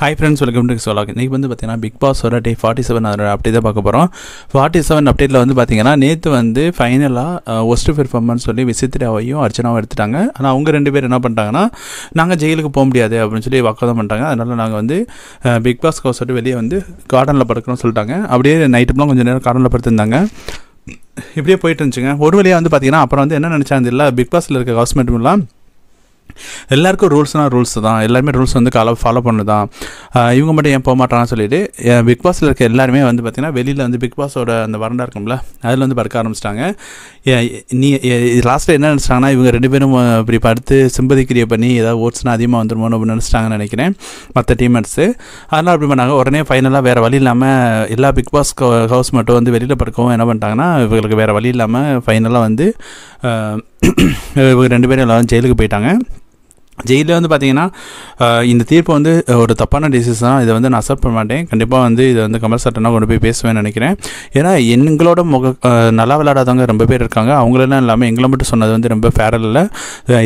hi friends welcome to சோலாக் இன்றைக்கி வந்து பார்த்தீங்கன்னா பிக் பாஸோட டே ஃபார்ட்டி செவன் அதோட அப்டேட் தான் பார்க்க போகிறோம் ஃபார்ட்டி செவன் அப்டேட்டில் வந்து பார்த்தீங்கன்னா நேற்று வந்து ஃபைனலாக ஒஸ்ட் பெர்ஃபார்மன்ஸ் சொல்லி விசித்ராவையும் அர்ச்சனாவும் எடுத்துட்டாங்க ஆனால் அவங்க ரெண்டு பேர் என்ன பண்ணிட்டாங்கன்னா நாங்கள் ஜெயிலுக்கு போக முடியாது அப்படின்னு சொல்லி வாக்குவாதம் பண்ணிட்டாங்க அதனால் நாங்கள் வந்து பிக் பாஸ் ஹவுஸ் வெளியே வந்து கார்டனில் படுக்கணும்னு சொல்லிட்டாங்க அப்படியே நைட்டுலாம் கொஞ்சம் நேரம் கார்டனில் படுத்திருந்தாங்க இப்படியே போயிட்டு இருந்துச்சுங்க ஒரு வழியாக வந்து பார்த்தீங்கன்னா அப்புறம் வந்து என்ன நினச்சாங்க இல்லை பிக் பாஸில் இருக்க கவர்மெண்ட்லாம் எல்லாருக்கும் ரூல்ஸ்னால் ரூல்ஸ் தான் எல்லாருமே ரூல்ஸ் வந்து கால ஃபாலோ பண்ணு தான் இவங்க மட்டும் ஏன் போக மாட்டாங்கன்னு சொல்லிட்டு பிக் பாஸில் இருக்க எல்லாருமே வந்து பார்த்திங்கன்னா வெளியில் வந்து பிக் பாஸோட அந்த வரண்டா இருக்கும்ல அதில் வந்து படுக்க ஆரம்பிச்சிட்டாங்க நீ லாஸ்ட்டில் என்ன நினச்சிட்டாங்கன்னா இவங்க ரெண்டு பேரும் இப்படி படுத்து சிம்பதி கிரியை பண்ணி ஏதாவது ஓட்ஸ்னால் அதிகமாக வந்துருமோ அப்படின்னு நினச்சிட்டாங்கன்னு நினைக்கிறேன் மற்ற டீம்மேட்ஸு அதனால் அப்படி பண்ணாங்க உடனே ஃபைனலாக வேறு வழி இல்லாமல் எல்லா பிக் பாஸ் ஹவுஸ் மட்டும் வந்து வெளியில் படுக்கவும் என்ன பண்ணிட்டாங்கன்னா இவங்களுக்கு வேறு வழி இல்லாமல் ஃபைனலாக வந்து இவங்க ரெண்டு பேரும் எல்லோரும் ஜெயிலுக்கு போயிட்டாங்க ஜெயிலில் வந்து பார்த்தீங்கன்னா இந்த தீர்ப்பு வந்து ஒரு தப்பான டிசிஷன் தான் இதை வந்து நான் அக்செப்ட் பண்ண மாட்டேன் கண்டிப்பாக வந்து இதை வந்து கமல் சட்டனா கொண்டு போய் பேசுவேன்னு நினைக்கிறேன் ஏன்னா எங்களோட முக நல்லா விளையாடாதவங்க ரொம்ப பேர் இருக்காங்க அவங்களெல்லாம் இல்லாமல் எங்களை மட்டும் சொன்னது வந்து ரொம்ப ஃபேரல் இல்லை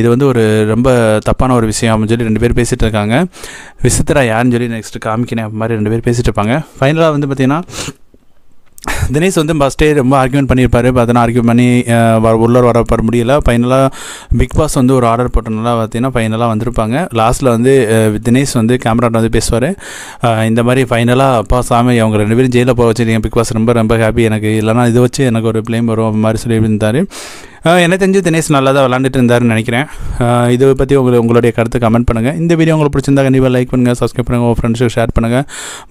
இது வந்து ஒரு ரொம்ப தப்பான ஒரு விஷயம் அப்படின்னு சொல்லி ரெண்டு பேர் பேசிகிட்டு இருக்காங்க விசித்திரா யாருன்னு சொல்லி நெக்ஸ்ட் காமிக்கிறேன் அப்படி மாதிரி ரெண்டு பேர் பேசிகிட்டு இருப்பாங்க ஃபைனலாக வந்து பார்த்தீங்கன்னா தினேஷ் வந்து ஃபஸ்ட்டே ரொம்ப ஆர்கியூமெண்ட் பண்ணியிருப்பாரு பண்ணியிருப்பார் அதனால் ஆர்கியூ பண்ணி வர உள்ளே வர வர முடியல ஃபைனலாக பிக் பாஸ் வந்து ஒரு ஆர்டர் போட்டனால பார்த்தீங்கன்னா ஃபைனலாக வந்திருப்பாங்க லாஸ்ட்டில் வந்து தினேஷ் வந்து கேமராட்ட வந்து பேசுவார் இந்த மாதிரி ஃபைனலாக அப்பா சாமி அவங்க ரெண்டு பேரும் ஜெயிலில் போக வச்சுருக்கீங்க பிக் பாஸ் ரொம்ப ரொம்ப ஹாப்பி எனக்கு இல்லைனா இதை வச்சு எனக்கு ஒரு பிளேம் வரும் மாதிரி சொல்லி இருந்தார் எனக்கு தெரிஞ்சு தினேஷ் நல்லா தான் விளாண்டுட்டு இருந்தாருன்னு நினைக்கிறேன் இதை பற்றி உங்களை உங்களுடைய கருத்து கமெண்ட் பண்ணுங்கள் இந்த வீடியோ உங்களுக்கு பிடிச்சிருந்தா கண்டிப்பாக லைக் பண்ணுங்கள் சப்ஸ்கிரைப் பண்ணுங்கள் உங்கள் ஃப்ரெண்ட்ஸுக்கு ஷேர் பண்ணுங்கள்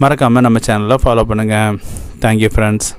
மறக்காமல் நம்ம சேனலில் ஃபாலோ பண்ணுங்கள் தேங்க்யூ ஃப்ரெண்ட்ஸ்